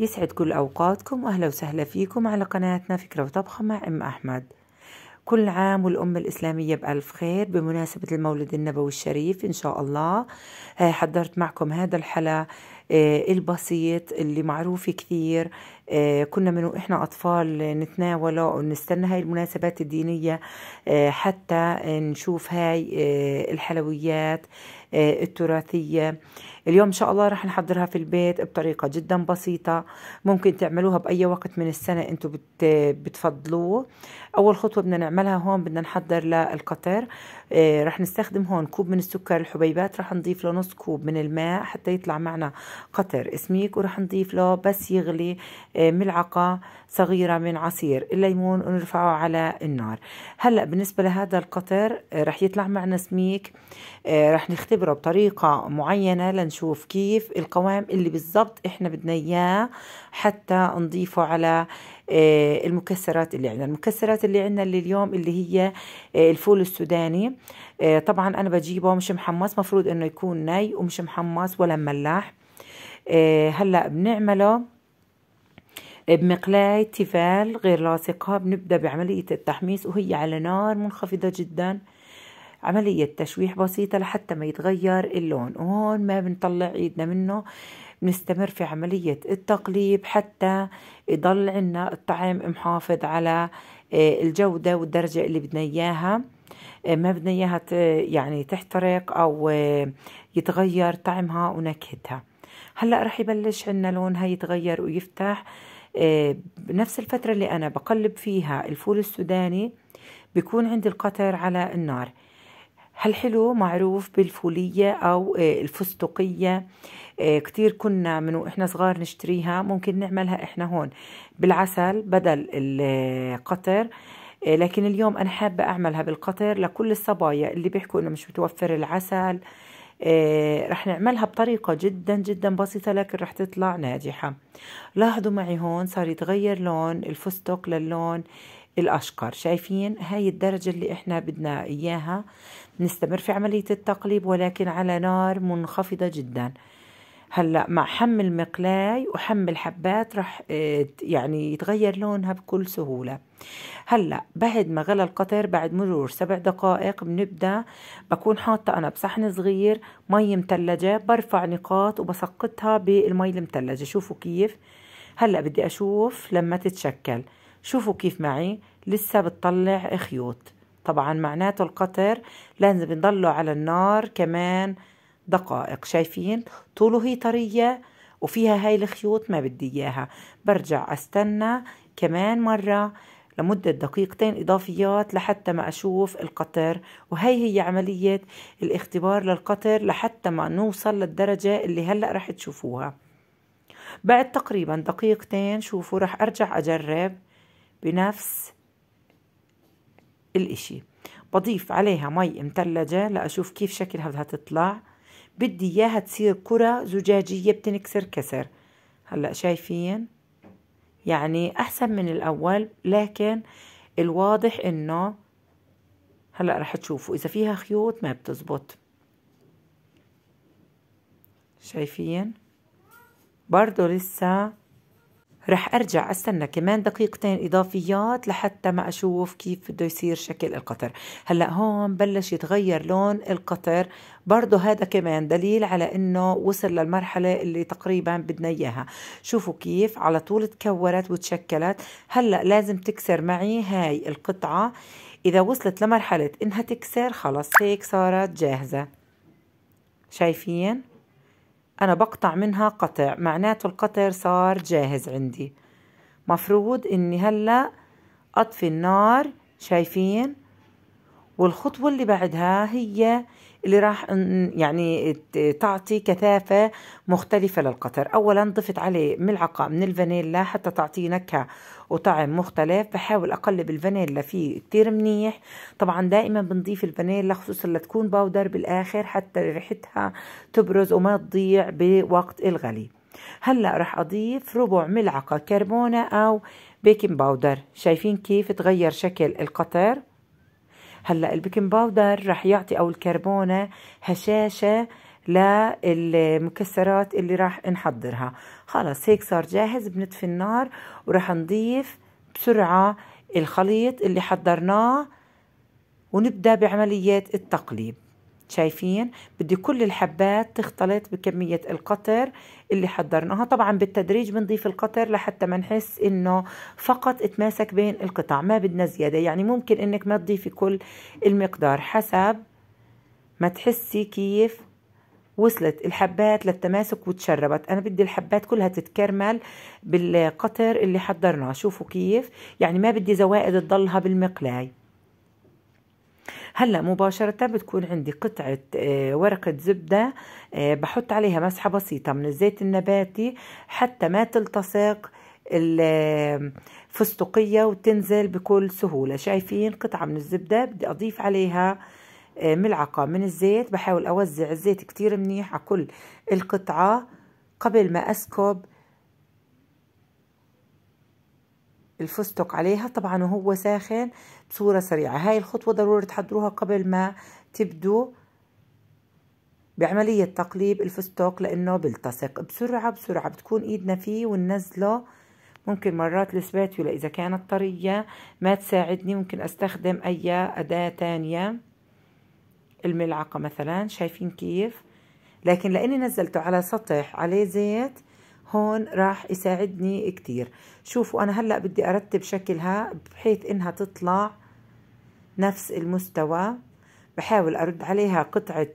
يسعد كل أوقاتكم وأهلا وسهلا فيكم على قناتنا فكرة وطبخة مع أم أحمد كل عام والأمة الإسلامية بألف خير بمناسبة المولد النبوي الشريف إن شاء الله آه، حضرت معكم هذا الحلا آه، البسيط اللي معروف كثير آه، كنا من احنا اطفال نتناوله ونستنى هاي المناسبات الدينيه آه، حتى نشوف هاي آه، الحلويات التراثيه اليوم ان شاء الله راح نحضرها في البيت بطريقه جدا بسيطه ممكن تعملوها باي وقت من السنه انتم بتفضلوه اول خطوه بدنا نعملها هون بدنا نحضر للقطر راح نستخدم هون كوب من السكر الحبيبات راح نضيف له نص كوب من الماء حتى يطلع معنا قطر اسميك وراح نضيف له بس يغلي آه، ملعقة صغيرة من عصير الليمون ونرفعه على النار هلأ بالنسبة لهذا القطر آه، رح يطلع معنا سميك آه، رح نختبره بطريقة معينة لنشوف كيف القوام اللي بالضبط احنا بدنا اياه حتى نضيفه على المكسرات اللي عندنا المكسرات اللي عندنا اللي اليوم اللي هي الفول السوداني طبعا انا بجيبه مش محمص مفروض انه يكون ني ومش محمص ولا ملاح هلا بنعمله بمقلاية تيفال غير لاصقة بنبدأ بعملية التحميص وهي على نار منخفضة جدا عملية تشويح بسيطة لحتى ما يتغير اللون وهون ما بنطلع ايدنا منه بنستمر في عملية التقليب حتى يضل عنا الطعم محافظ على آه، الجودة والدرجة اللي بدنا إياها آه، ما بدنا إياها يعني تحترق أو آه، يتغير طعمها ونكهتها هلأ رح يبلش عنا لونها يتغير ويفتح بنفس آه، الفترة اللي أنا بقلب فيها الفول السوداني بيكون عندي القطر على النار هالحلو معروف بالفولية أو آه، الفستقية آه، كتير كنا من وإحنا صغار نشتريها ممكن نعملها إحنا هون بالعسل بدل القطر لكن اليوم أنا حابة أعملها بالقطر لكل الصبايا اللي بيحكوا إنه مش متوفر العسل إيه، رح نعملها بطريقة جدا جدا بسيطة لكن رح تطلع ناجحة لاحظوا معي هون صار يتغير لون الفستق للون الأشقر شايفين هاي الدرجة اللي احنا بدنا إياها نستمر في عملية التقليب ولكن على نار منخفضة جداً هلا مع حم المقلاي وحم الحبات رح آه، يعني يتغير لونها بكل سهولة هلا بعد ما غلى القطر بعد مرور سبع دقائق بنبدا بكون حاطه انا بصحن صغير مي متلجه برفع نقاط وبسقطها بالمي المتلجه شوفوا كيف هلا بدي اشوف لما تتشكل شوفوا كيف معي لسه بتطلع خيوط طبعا معناته القطر لازم نضله على النار كمان دقائق شايفين طوله هي طرية وفيها هاي الخيوط ما بدي إياها برجع أستنى كمان مرة لمدة دقيقتين إضافيات لحتى ما أشوف القطر وهي هي عملية الاختبار للقطر لحتى ما نوصل للدرجة اللي هلأ رح تشوفوها بعد تقريبا دقيقتين شوفوا رح أرجع أجرب بنفس الإشي بضيف عليها مي مثلجة لأشوف كيف شكلها بدها تطلع بدي إياها تصير كرة زجاجية بتنكسر كسر هلأ شايفين يعني أحسن من الأول لكن الواضح إنه هلأ رح تشوفوا إذا فيها خيوط ما بتزبط شايفين برضو لسه رح أرجع أستنى كمان دقيقتين إضافيات لحتى ما أشوف كيف بده يصير شكل القطر هلأ هون بلش يتغير لون القطر برضه هذا كمان دليل على انه وصل للمرحلة اللي تقريبا بدنا اياها شوفوا كيف على طول تكورت وتشكلت هلأ لازم تكسر معي هاي القطعة اذا وصلت لمرحلة انها تكسر خلص هيك صارت جاهزة شايفين؟ أنا بقطع منها قطع معناته القطر صار جاهز عندي مفروض إني هلأ أطفي النار شايفين والخطوة اللي بعدها هي اللي راح يعني تعطي كثافة مختلفة للقطر أولا ضفت عليه ملعقة من الفانيلا حتى تعطيه نكهة وطعم مختلف بحاول اقلب الفانيلا فيه كتير منيح طبعا دائما بنضيف الفانيلا خصوصا لتكون باودر بالاخر حتى ريحتها تبرز وما تضيع بوقت الغلي هلا رح اضيف ربع ملعقه كربونه او بيكنج باودر شايفين كيف تغير شكل القطر هلا البيكنج باودر رح يعطي او الكربونه هشاشه للمكسرات اللي راح نحضرها خلاص هيك صار جاهز بنطفي النار وراح نضيف بسرعة الخليط اللي حضرناه ونبدأ بعملية التقليب شايفين بدي كل الحبات تختلط بكمية القطر اللي حضرناها طبعا بالتدريج بنضيف القطر لحتى ما نحس انه فقط اتماسك بين القطع ما بدنا زيادة يعني ممكن انك ما تضيفي كل المقدار حسب ما تحسي كيف وصلت الحبات للتماسك وتشربت انا بدي الحبات كلها تتكرمل بالقطر اللي حضرناه شوفوا كيف يعني ما بدي زوائد تضلها بالمقلاي هلا مباشرة بتكون عندي قطعة آه، ورقة زبدة آه، بحط عليها مسحة بسيطة من الزيت النباتي حتى ما تلتصق الفستقية وتنزل بكل سهولة شايفين قطعة من الزبدة بدي أضيف عليها آه، ملعقة من الزيت بحاول أوزع الزيت كتير منيح على كل القطعة قبل ما أسكب الفستق عليها طبعا وهو ساخن بصورة سريعة هاي الخطوة ضروري تحضروها قبل ما تبدوا بعملية تقليب الفستق لأنه بلتصق بسرعة بسرعة بتكون إيدنا فيه وننزله ممكن مرات السباتيولا إذا كانت طرية ما تساعدني ممكن أستخدم أي أداة تانية الملعقة مثلا شايفين كيف لكن لاني نزلته على سطح عليه زيت هون راح يساعدني كتير شوفوا انا هلأ بدي ارتب شكلها بحيث انها تطلع نفس المستوى بحاول ارد عليها قطعة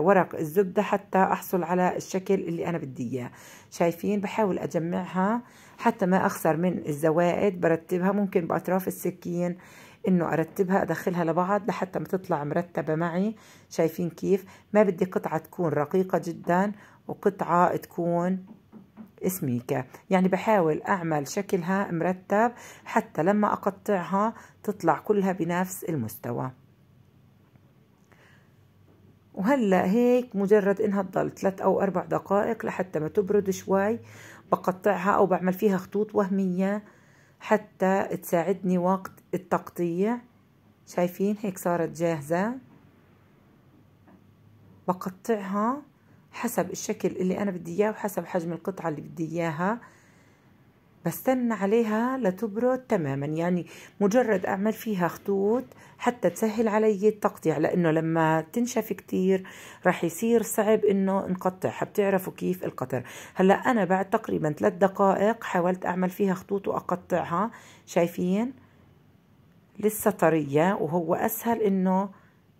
ورق الزبدة حتى احصل على الشكل اللي انا بدي اياه شايفين بحاول اجمعها حتى ما اخسر من الزوائد برتبها ممكن باطراف السكين انه ارتبها ادخلها لبعض لحتى ما تطلع مرتبة معي شايفين كيف ما بدي قطعة تكون رقيقة جدا وقطعة تكون سميكة يعني بحاول أعمل شكلها مرتب حتى لما أقطعها تطلع كلها بنفس المستوى وهلا هيك مجرد انها تضل ثلاث او اربع دقائق لحتى ما تبرد شوي بقطعها او بعمل فيها خطوط وهميه حتى تساعدني وقت التقطيع شايفين هيك صارت جاهزة بقطعها حسب الشكل اللي أنا بدي إياه وحسب حجم القطعة اللي بدي إياها بستنى عليها لتبرد تماما يعني مجرد أعمل فيها خطوط حتى تسهل علي التقطيع لأنه لما تنشف كتير رح يصير صعب إنه نقطعها بتعرفوا كيف القطر هلأ أنا بعد تقريبا ثلاث دقائق حاولت أعمل فيها خطوط وأقطعها شايفين لسه طرية وهو أسهل إنه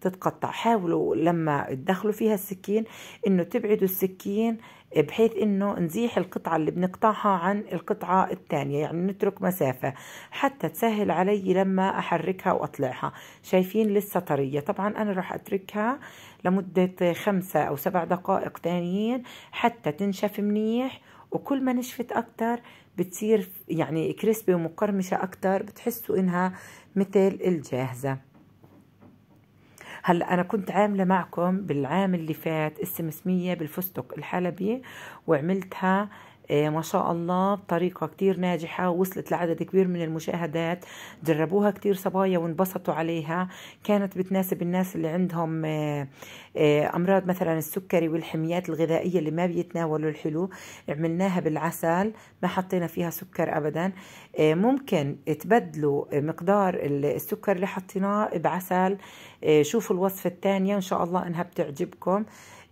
تتقطع حاولوا لما تدخلوا فيها السكين انه تبعدوا السكين بحيث انه نزيح القطعة اللي بنقطعها عن القطعة الثانية يعني نترك مسافة حتى تسهل علي لما احركها واطلعها شايفين لسه طرية طبعا انا راح اتركها لمدة خمسة او سبع دقائق ثانيين حتى تنشف منيح وكل ما نشفت اكثر بتصير يعني كريسبي ومقرمشة اكثر بتحسوا انها مثل الجاهزة هلا انا كنت عامله معكم بالعام اللي فات السمسميه بالفستق الحلبي وعملتها إيه، ما شاء الله بطريقة كتير ناجحة وصلت لعدد كبير من المشاهدات جربوها كتير صبايا وانبسطوا عليها كانت بتناسب الناس اللي عندهم إيه، إيه، أمراض مثلا السكري والحميات الغذائية اللي ما بيتناولوا الحلو عملناها بالعسل ما حطينا فيها سكر أبدا ممكن تبدلوا مقدار السكر اللي حطيناه بعسل شوفوا الوصفة الثانية إن شاء الله إنها بتعجبكم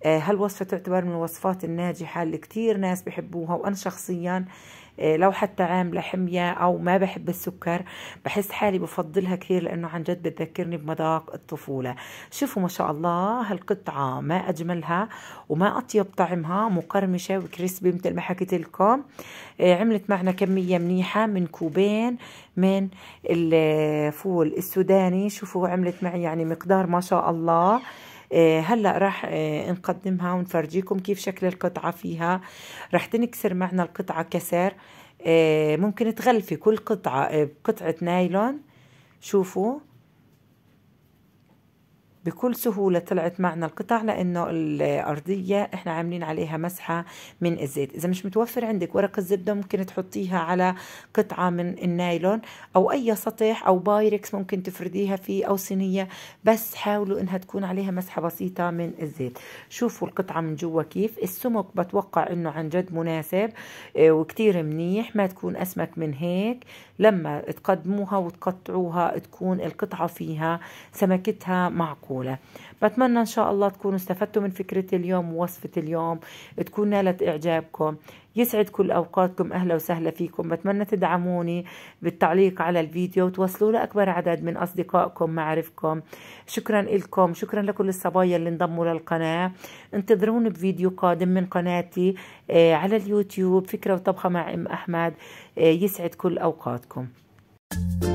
آه، وصفة تعتبر من الوصفات الناجحة اللي كتير ناس بحبوها وأنا شخصيا آه، لو حتى عاملة حمية أو ما بحب السكر بحس حالي بفضلها كثير لأنه عن جد بتذكرني بمذاق الطفولة شوفوا ما شاء الله هالقطعة ما أجملها وما أطيب طعمها مقرمشة وكريسبي مثل ما حكيت لكم آه، عملت معنا كمية منيحة من كوبين من الفول السوداني شوفوا عملت معي يعني مقدار ما شاء الله إيه، هلا راح إيه، نقدمها ونفرجيكم كيف شكل القطعه فيها راح تنكسر معنا القطعه كسر إيه، ممكن تغلفي كل قطعه بقطعه نايلون شوفوا بكل سهولة طلعت معنا القطع لأنه الأرضية إحنا عاملين عليها مسحة من الزيت إذا مش متوفر عندك ورق الزبدة ممكن تحطيها على قطعة من النايلون أو أي سطح أو بايركس ممكن تفرديها فيه أو صينية بس حاولوا إنها تكون عليها مسحة بسيطة من الزيت شوفوا القطعة من جوا كيف السمك بتوقع إنه عن جد مناسب آه، وكتير منيح ما تكون أسمك من هيك لما تقدموها وتقطعوها تكون القطعة فيها سمكتها معقولة المقولة بتمنى إن شاء الله تكونوا استفدتوا من فكرة اليوم ووصفة اليوم تكون نالت إعجابكم يسعد كل أوقاتكم أهلا وسهلا فيكم بتمنى تدعموني بالتعليق على الفيديو وتوصلوا لأكبر عدد من أصدقائكم معارفكم شكرا لكم شكرا لكل الصبايا اللي انضموا للقناة انتظروني بفيديو قادم من قناتي آه، على اليوتيوب فكرة وطبخة مع أم أحمد آه، يسعد كل أوقاتكم